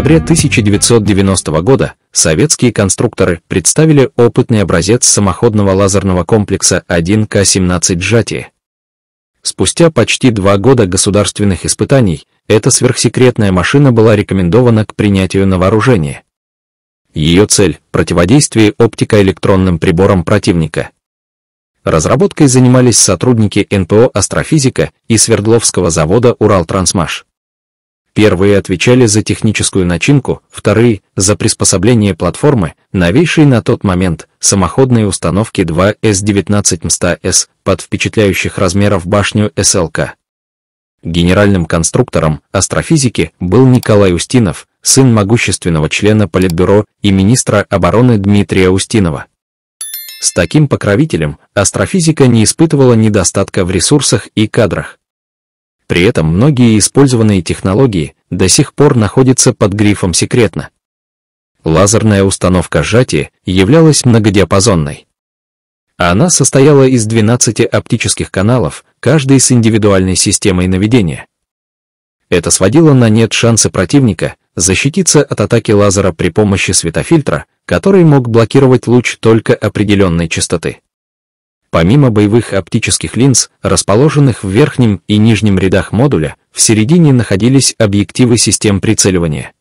декабре 1990 года советские конструкторы представили опытный образец самоходного лазерного комплекса 1К-17 17 Джати. Спустя почти два года государственных испытаний эта сверхсекретная машина была рекомендована к принятию на вооружение. Ее цель – противодействие оптико-электронным приборам противника. Разработкой занимались сотрудники НПО «Астрофизика» и Свердловского завода «Уралтрансмаш». Первые отвечали за техническую начинку, вторые – за приспособление платформы, новейшей на тот момент самоходные установки 2С-19 МСТА-С под впечатляющих размеров башню СЛК. Генеральным конструктором астрофизики был Николай Устинов, сын могущественного члена Политбюро и министра обороны Дмитрия Устинова. С таким покровителем астрофизика не испытывала недостатка в ресурсах и кадрах. При этом многие использованные технологии до сих пор находятся под грифом «секретно». Лазерная установка сжатия являлась многодиапазонной. Она состояла из 12 оптических каналов, каждый с индивидуальной системой наведения. Это сводило на нет шансы противника защититься от атаки лазера при помощи светофильтра, который мог блокировать луч только определенной частоты. Помимо боевых оптических линз, расположенных в верхнем и нижнем рядах модуля, в середине находились объективы систем прицеливания.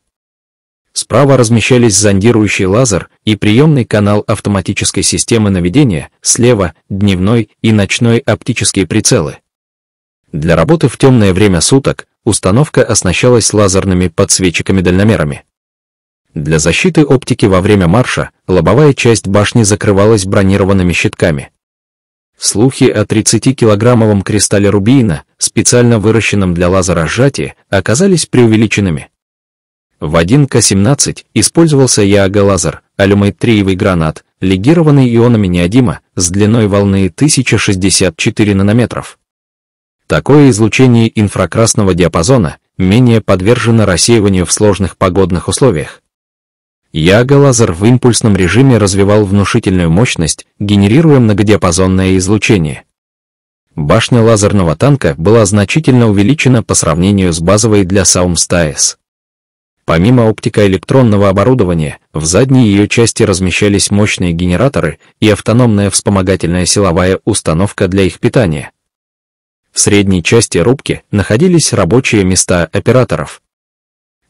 Справа размещались зондирующий лазер и приемный канал автоматической системы наведения, слева – дневной и ночной оптические прицелы. Для работы в темное время суток установка оснащалась лазерными подсветчиками-дальномерами. Для защиты оптики во время марша лобовая часть башни закрывалась бронированными щитками – Слухи о 30-килограммовом кристалле рубина, специально выращенном для лазера лазерожатия, оказались преувеличенными. В 1К17 использовался яага-лазер, алюмейтриевый гранат, легированный ионами неодима, с длиной волны 1064 нанометров. Такое излучение инфракрасного диапазона менее подвержено рассеиванию в сложных погодных условиях, Яголазер в импульсном режиме развивал внушительную мощность, генерируя многодиапазонное излучение. Башня лазерного танка была значительно увеличена по сравнению с базовой для Саумстаэс. Помимо оптико-электронного оборудования, в задней ее части размещались мощные генераторы и автономная вспомогательная силовая установка для их питания. В средней части рубки находились рабочие места операторов,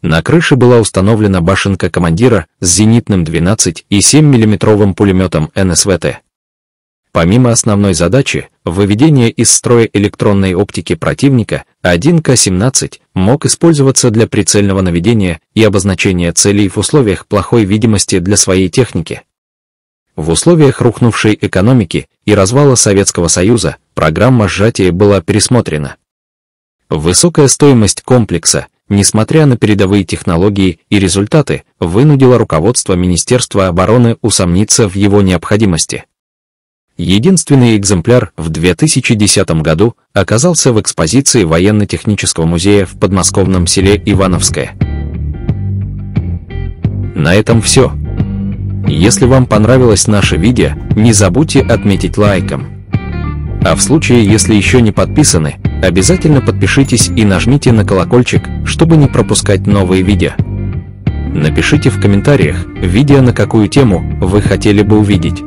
на крыше была установлена башенка командира с зенитным 12 и 7 миллиметровым пулеметом НСВТ. Помимо основной задачи, выведение из строя электронной оптики противника, 1К-17 мог использоваться для прицельного наведения и обозначения целей в условиях плохой видимости для своей техники. В условиях рухнувшей экономики и развала Советского Союза программа сжатия была пересмотрена. Высокая стоимость комплекса – несмотря на передовые технологии и результаты, вынудило руководство Министерства обороны усомниться в его необходимости. Единственный экземпляр в 2010 году оказался в экспозиции военно-технического музея в подмосковном селе Ивановское. На этом все. Если вам понравилось наше видео, не забудьте отметить лайком. А в случае, если еще не подписаны, Обязательно подпишитесь и нажмите на колокольчик, чтобы не пропускать новые видео. Напишите в комментариях видео на какую тему вы хотели бы увидеть.